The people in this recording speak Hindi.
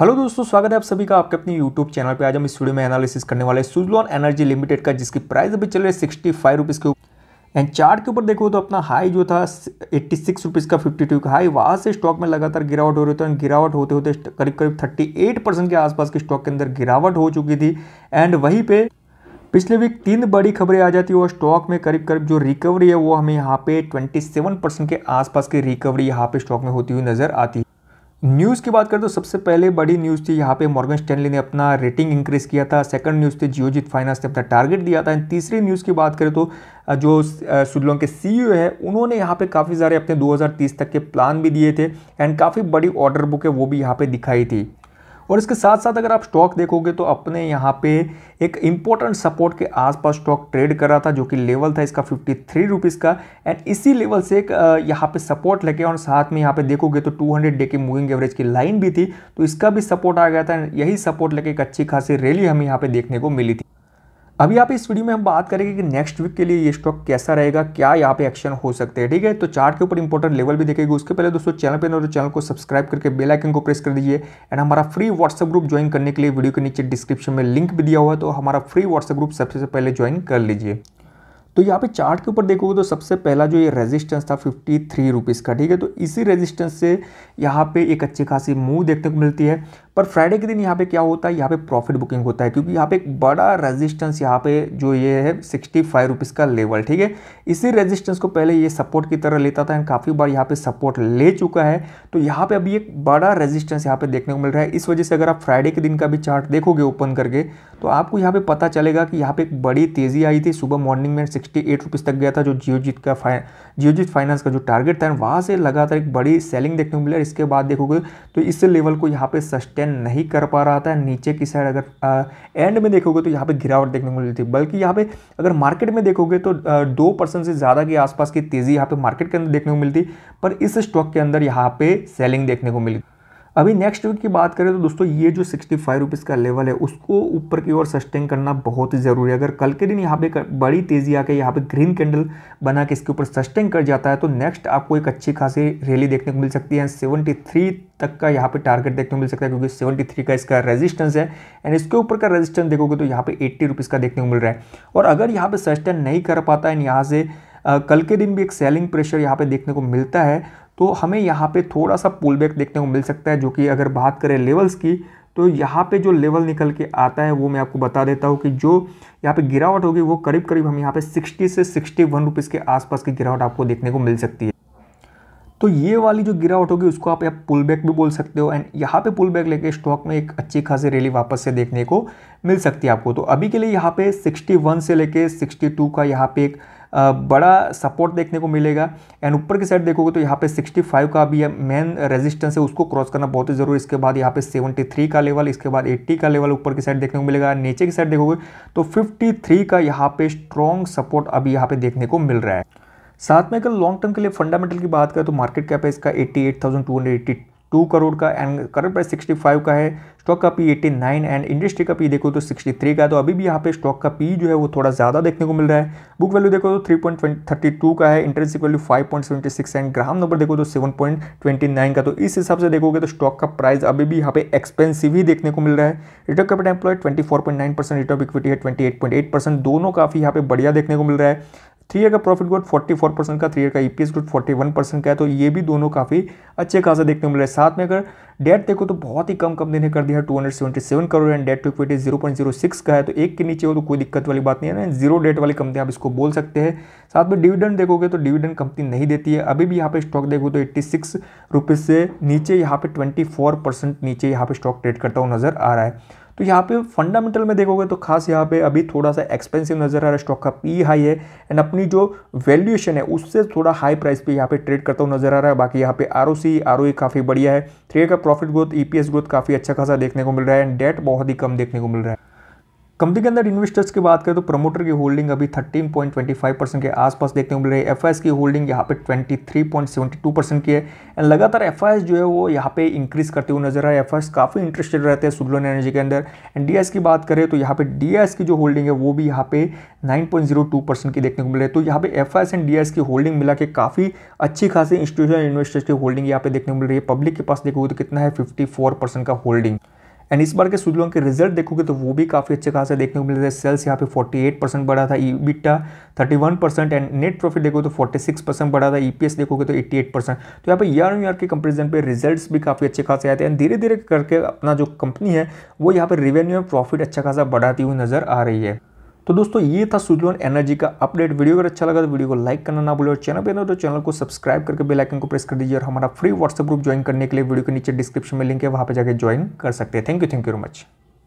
हेलो दोस्तों स्वागत है आप सभी का आपके अपने यूट्यूब चैनल पे आज हम इस वीडियो में एनालिसिस करने वाले सुजलॉन एनर्जी लिमिटेड का जिसकी प्राइस अभी चल रही है सिक्सटी फाइव रुपीज़ के ऊपर एंड चार्ट के ऊपर देखो तो अपना हाई जो था एट्टी सिक्स रुपीज़ का फिफ्टी टू का हाई वहाँ से स्टॉक में लगातार गिरावट हो रही थी गिरावट होते होते करीब करीब थर्टी एट परसेंट के आसपास के स्टॉक के अंदर गिरावट हो चुकी थी एंड वहीं पर पिछले वीक तीन बड़ी खबरें आ जाती है और स्टॉक में करीब करीब जो रिकवरी है वो हमें यहाँ पे ट्वेंटी परसेंट के आसपास की रिकवरी यहाँ पे स्टॉक में होती हुई नज़र आती है न्यूज़ की बात करें तो सबसे पहले बड़ी न्यूज़ थी यहाँ पे मॉर्गन स्टैनली ने अपना रेटिंग इंक्रीज़ किया था सेकंड न्यूज़ थी जियोजित फाइनेंस ने अपना टारगेट दिया था एंड तीसरी न्यूज़ की बात करें तो जो सुडलों के सीईओ e है उन्होंने यहाँ पे काफ़ी सारे अपने 2030 तक के प्लान भी दिए थे एंड काफ़ी बड़ी ऑर्डर बुक है वो भी यहाँ पे दिखाई थी और इसके साथ साथ अगर आप स्टॉक देखोगे तो अपने यहाँ पे एक इम्पोर्टेंट सपोर्ट के आसपास स्टॉक ट्रेड कर रहा था जो कि लेवल था इसका फिफ्टी थ्री रुपीज़ का एंड इसी लेवल से एक यहाँ पे सपोर्ट लेके और साथ में यहाँ पे देखोगे तो टू हंड्रेड डे की मूविंग एवरेज की लाइन भी थी तो इसका भी सपोर्ट आ गया था एंड यही सपोर्ट लेके एक अच्छी खासी रैली हमें यहाँ पे देखने को मिली थी अभी आप इस वीडियो में हम बात करेंगे कि नेक्स्ट वीक के लिए ये स्टॉक कैसा रहेगा क्या यहाँ पे एक्शन हो सकते हैं ठीक है तो चार्ट के ऊपर इंपॉर्टेंट लेवल भी देखेगी उसके पहले दोस्तों चैनल पे और चैनल तो को सब्सक्राइब करके बेल आइकन को प्रेस कर दीजिए एंड हमारा फ्री व्हाट्सअप ग्रुप ज्वाइन करने के लिए वीडियो के नीचे डिस्क्रिप्शन में लिंक भी दिया हुआ है तो हमारा फ्री व्हाट्सअप ग्रुप सबसे पहले ज्वाइन कर लीजिए तो यहाँ पे चार्ट के ऊपर देखोगे तो सबसे पहला जो ये रेजिस्टेंस था फिफ्टी थ्री रुपीज़ का ठीक है तो इसी रेजिस्टेंस से यहाँ पे एक अच्छी खासी मूव देखने को मिलती है पर फ्राइडे के दिन यहाँ पे क्या होता है यहाँ पे प्रॉफिट बुकिंग होता है क्योंकि यहाँ पे एक बड़ा रेजिस्टेंस यहाँ पे जो ये है सिक्सटी फाइव रुपीज़ का लेवल ठीक है इसी रेजिस्टेंस को पहले ये सपोर्ट की तरह लेता था एंड काफ़ी बार यहाँ पे सपोर्ट ले चुका है तो यहाँ पे अभी एक बड़ा रेजिस्टेंस यहाँ पे देखने को मिल रहा है इस वजह से अगर आप फ्राइडे के दिन का भी चार्ट देखोगे ओपन करके तो आपको यहाँ पर पता चलेगा कि यहाँ पे एक बड़ी तेज़ी आई थी सुबह मॉर्निंग में सिक्सटी एट रुपीज़ तक गया था जो जियोजीत का जियोजीत फाइनेंस का जो टारगेट था वहाँ से लगातार एक बड़ी सेलिंग देखने को मिला इसके बाद देखोगे तो इस लेवल को यहाँ पे सस्टेन मेंटेन नहीं कर पा रहा था नीचे की साइड अगर आ, एंड में देखोगे तो यहाँ पे गिरावट देखने को मिली थी बल्कि यहाँ पे अगर मार्केट में देखोगे तो आ, दो परसेंट से ज़्यादा के आसपास की तेज़ी यहाँ पे मार्केट के अंदर देखने को मिलती पर इस स्टॉक के अंदर यहाँ पे सेलिंग देखने को मिली अभी नेक्स्ट वीक की बात करें तो दोस्तों ये जो सिक्सटी फाइव रुपीज़ का लेवल है उसको ऊपर की ओर सस्टेन करना बहुत ही ज़रूरी है अगर कल के दिन यहाँ पे बड़ी तेज़ी आके यहाँ पे ग्रीन कैंडल बना के इसके ऊपर सस्टेन कर जाता है तो नेक्स्ट आपको एक अच्छी खासी रैली देखने को मिल सकती है सेवेंटी थ्री तक का यहाँ पे टारगेट देखने को मिल सकता है क्योंकि थ्री का इसका रेजिस्टेंस है एंड इसके ऊपर का रजिस्टेंस देखोगे तो यहाँ पे एट्टी रुपीज़ का देखने को मिल रहा है और अगर यहाँ पर सस्टेन नहीं कर पाता है यहाँ से कल के दिन भी एक सेलिंग प्रेशर यहाँ पे देखने को मिलता है तो हमें यहाँ पे थोड़ा सा पुल बैक देखने को मिल सकता है जो कि अगर बात करें लेवल्स की तो यहाँ पे जो लेवल निकल के आता है वो मैं आपको बता देता हूँ कि जो यहाँ पे गिरावट होगी वो करीब करीब हम यहाँ पे 60 से 61 वन रुपीज़ के आसपास की गिरावट आपको देखने को मिल सकती है तो ये वाली जो गिरावट होगी उसको आप पुल बैक भी बोल सकते हो एंड यहाँ पे पुल बैक लेके स्टॉक में एक अच्छी खासी रैली वापस से देखने को मिल सकती है आपको तो अभी के लिए यहाँ पे 61 से लेके 62 का यहाँ पे एक बड़ा सपोर्ट देखने को मिलेगा एंड ऊपर की साइड देखोगे तो यहाँ पे 65 का भी मेन रेजिस्टेंस है उसको क्रॉस करना बहुत ही जरूरी इसके बाद यहाँ पे 73 का लेवल इसके बाद 80 का लेवल ऊपर की साइड देखने को मिलेगा नीचे की साइड देखोगे तो 53 का यहाँ पे स्ट्रॉन्ग सपोर्ट अभी यहाँ पे देखने को मिल रहा है साथ में अगर लॉन्ग टर्म के लिए फंडामेंटल की बात करें तो मार्केट कैप है इसका 88,282 करोड़ का एंड करंट प्राइस 65 का है स्टॉक का पी 89 एंड इंडस्ट्री का पी देखो तो 63 का है तो अभी भी यहाँ पे स्टॉक का पी जो है वो थोड़ा ज़्यादा देखने को मिल रहा है बुक वैल्यू देखो तो 3.32 का है intrinsic value 5.76 and Graham number देखो तो 7.29 का तो इस हिसाब से देखोगे तो स्टॉक का प्राइस अभी भी यहाँ पे एक्सपेंसिव ही देखने को मिल रहा है return capital employ twenty four return equity है ट्वेंटी दोनों काफ़ी यहाँ पे बढ़िया देखने को मिल रहा है थ्री ईयर का प्रॉफिट ग्रोथ 44 परसेंट का थ्री ईयर का ईपीएस ग्रोथ 41 परसेंट का है तो ये भी दोनों काफ़ी अच्छे खासा देखने को मिल रहा है साथ में अगर डेट देखो तो बहुत ही कम कंपनी ने कर दिया है 277 crore and debt to equity 0.06 का है तो एक के नीचे हो तो कोई दिक्कत वाली बात नहीं है ना जीरो डेट वाली कंपनी आप इसको बोल सकते हैं साथ में डिविडेंड देखोगे तो डिविडेंड कंपनी नहीं देती है अभी भी यहाँ पे स्टॉक देखो तो एट्टी सिक्स से नीचे यहाँ पे ट्वेंटी नीचे यहाँ पे स्टॉक ट्रेड करता हुआ नजर आ रहा है तो यहाँ पे फंडामेंटल में देखोगे तो खास यहाँ पे अभी थोड़ा सा एक्सपेंसिव नज़र आ रहा है स्टॉक का पी हाई है एंड अपनी जो वैल्यूएशन है उससे थोड़ा हाई प्राइस पे यहाँ पे ट्रेड करता हुआ नजर आ रहा है बाकी यहाँ पे R O C R O काफ़ी बढ़िया है थ्री का profit growth E P S growth काफ़ी अच्छा खासा देखने को मिल रहा है एंड डेट बहुत ही कम देखने को मिल रहा है कंपनी के अंदर इन्वेस्टर्स की बात करें तो प्रमोटर की होल्डिंग अभी 13.25 परसेंट के आसपास देखने को मिल रही है एफ की होल्डिंग यहाँ पे 23.72 परसेंट की है एंड लगातार एफ जो है वो यहाँ पे इंक्रीज करते हुए नजर आए एफ काफ़ी इंटरेस्टेड रहते हैं सुगलोन एनर्जी के अंदर एंड डी की बात करें तो यहाँ पे डी की जो होल्डिंग है वो भी यहाँ पे नाइन परसेंट की देखने को मिल रही है तो यहाँ पे एफ एंड डी की होल्डिंग मिला के काफ़ी अच्छी खासी इंस्टीट्यूशनल इन्वेस्टर्स की होल्डिंग यहाँ पे देखने को मिल रही है पब्लिक के पास देखोगे तो कितना है फिफ्टी परसेंट का होल्डिंग एंड इस बार के सुजलोन के रिजल्ट देखोगे तो वो भी काफ़ी अच्छे खासा देखने को मिल रहा है सेल्स यहाँ पे 48 परसेंट बढ़ा था EBITDA 31 percent and net profit देखोगे तो 46 परसेंट बढ़ा था ईपीएस देखोगे तो 88 परसेंट तो यहाँ पे ईयर ईयर के कंपेरिजन पे रिजल्ट्स भी काफ़ी अच्छे खासे आए थे एंड धीरे धीरे करके अपना जो कंपनी है वो यहाँ पर रिवेन्यू एंड प्रॉफिट अच्छा खासा बढ़ाती हुई नजर आ रही है तो दोस्तों ये था सुजलोन एनर्जी का अपडेट वीडियो अगर अच्छा लगा तो वीडियो को लाइक करना ना भूलें और चैनल पर ना तो चैनल को सब्सक्राइब करके बेल आइकन को प्रेस कर दीजिए और हमारा फ्री व्हाट्सएप ग्रुप ज्वाइन करने के लिए वीडियो के नीचे डिस्क्रिप्शन में लिंक है वहाँ पर जाकर ज्वाइन कर सकते हैं thank you thank you very much